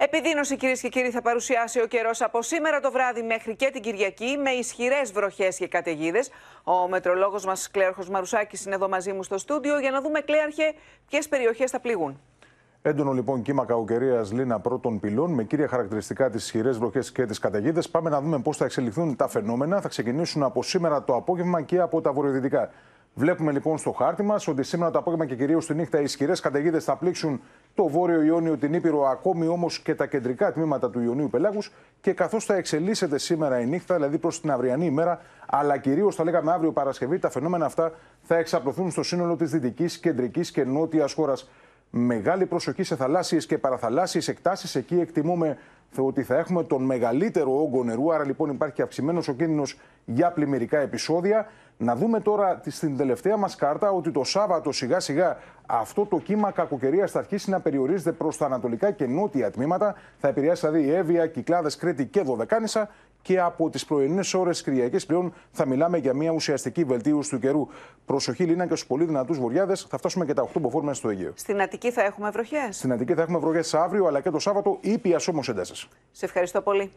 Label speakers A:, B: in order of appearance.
A: Επιδείνωση κυρίες και κύριοι θα παρουσιάσει ο καιρός από σήμερα το βράδυ μέχρι και την Κυριακή με ισχυρές βροχές και καταιγίδες. Ο μετρολόγος μας Κλέαρχος Μαρουσάκης είναι εδώ μαζί μου στο στούντιο για να δούμε, Κλέαρχε, ποιες περιοχές θα πληγούν.
B: Έντονο λοιπόν κύμα κακοκαιρίας Λίνα πρώτων πυλών με κύρια χαρακτηριστικά τις ισχυρές βροχές και τις καταιγίδες. Πάμε να δούμε πώς θα εξελιχθούν τα φαινόμενα. Θα ξεκινήσουν από σήμερα το απόγευμα και από τα βορειοδυτικά. Βλέπουμε λοιπόν στο χάρτη μας ότι σήμερα το απόγευμα και κυρίως τη νύχτα οι ισχυρές καταιγίδες θα πλήξουν το βόρειο Ιόνιο, την Ήπειρο, ακόμη όμως και τα κεντρικά τμήματα του Ιωνίου Πελάγους και καθώς θα εξελίσσεται σήμερα η νύχτα, δηλαδή προς την αυριανή ημέρα, αλλά κυρίως θα λέγαμε αύριο Παρασκευή, τα φαινόμενα αυτά θα εξαπλωθούν στο σύνολο της δυτικής, κεντρικής και νότιας χώρας μεγάλη προσοχή σε θαλάσσιες και παραθαλάσσιες εκτάσεις. Εκεί εκτιμούμε ότι θα έχουμε τον μεγαλύτερο όγκο νερού, άρα λοιπόν υπάρχει και αυξημένος ο κίνδυνος για πλημμυρικά επεισόδια. Να δούμε τώρα στην τελευταία μας κάρτα ότι το Σάββατο σιγά σιγά αυτό το κύμα κακοκαιρίας θα αρχίσει να περιορίζεται προς τα ανατολικά και νότια τμήματα. Θα επηρεάσει δηλαδή η Εύβοια, Κυκλάδες, Κρήτη και Δωδεκάνησα και από τις πρωινές ώρες Κυριακής πλέον θα μιλάμε για μια ουσιαστική βελτίωση του καιρού. Προσοχή, Λίνα, και στους πολύ δυνατούς βορειάδε. Θα φτάσουμε και τα 8 μποφόρ στο Αιγαίο.
C: Στην Αττική θα έχουμε βροχές.
B: Στην Αττική θα έχουμε βροχές αύριο, αλλά και το Σάββατο ήπιας όμως έντασης.
C: Σε ευχαριστώ πολύ.